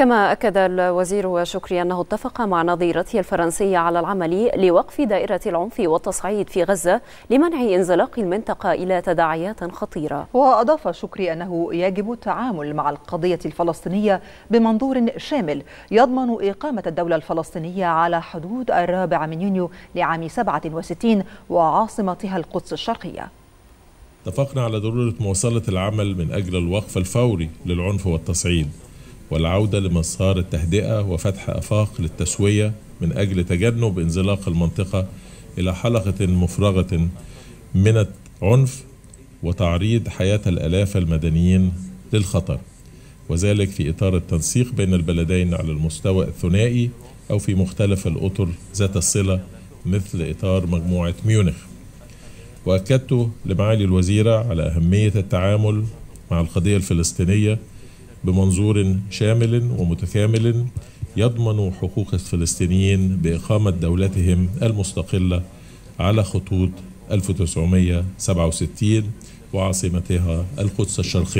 كما أكد الوزير شكري أنه اتفق مع نظيرته الفرنسية على العمل لوقف دائرة العنف والتصعيد في غزة لمنع انزلاق المنطقة إلى تداعيات خطيرة وأضاف شكري أنه يجب التعامل مع القضية الفلسطينية بمنظور شامل يضمن إقامة الدولة الفلسطينية على حدود الرابع من يونيو لعام 67 وعاصمتها القدس الشرقية اتفقنا على ضرورة مواصلة العمل من أجل الوقف الفوري للعنف والتصعيد والعودة لمسار التهدئة وفتح آفاق للتسوية من أجل تجنب انزلاق المنطقة إلى حلقة مفرغة من العنف وتعريض حياة الآلاف المدنيين للخطر وذلك في إطار التنسيق بين البلدين على المستوى الثنائي أو في مختلف الأطر ذات الصلة مثل إطار مجموعة ميونخ وأكدت لمعالي الوزيرة على أهمية التعامل مع القضية الفلسطينية بمنظور شامل ومتكامل يضمن حقوق الفلسطينيين بإقامة دولتهم المستقلة على خطوط 1967 وعاصمتها القدس الشرقية